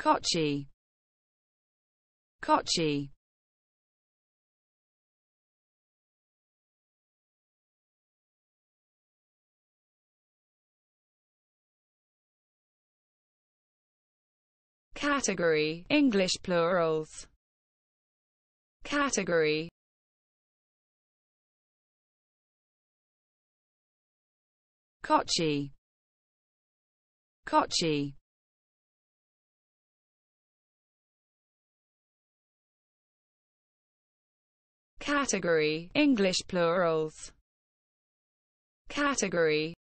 Kochi Kochi Category English plurals Category Kochi Kochi Category, English plurals. Category,